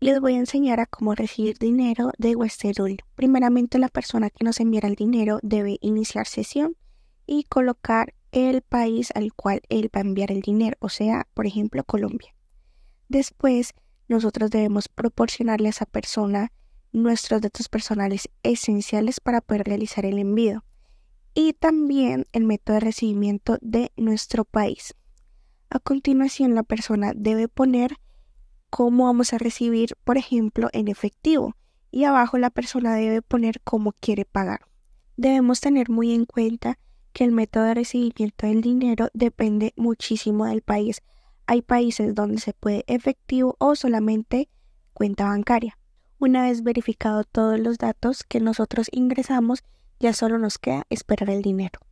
les voy a enseñar a cómo recibir dinero de Union. Primeramente, la persona que nos enviará el dinero debe iniciar sesión y colocar el país al cual él va a enviar el dinero, o sea, por ejemplo, Colombia. Después, nosotros debemos proporcionarle a esa persona nuestros datos personales esenciales para poder realizar el envío y también el método de recibimiento de nuestro país. A continuación, la persona debe poner cómo vamos a recibir, por ejemplo, en efectivo. Y abajo la persona debe poner cómo quiere pagar. Debemos tener muy en cuenta que el método de recibimiento del dinero depende muchísimo del país. Hay países donde se puede efectivo o solamente cuenta bancaria. Una vez verificado todos los datos que nosotros ingresamos, ya solo nos queda esperar el dinero.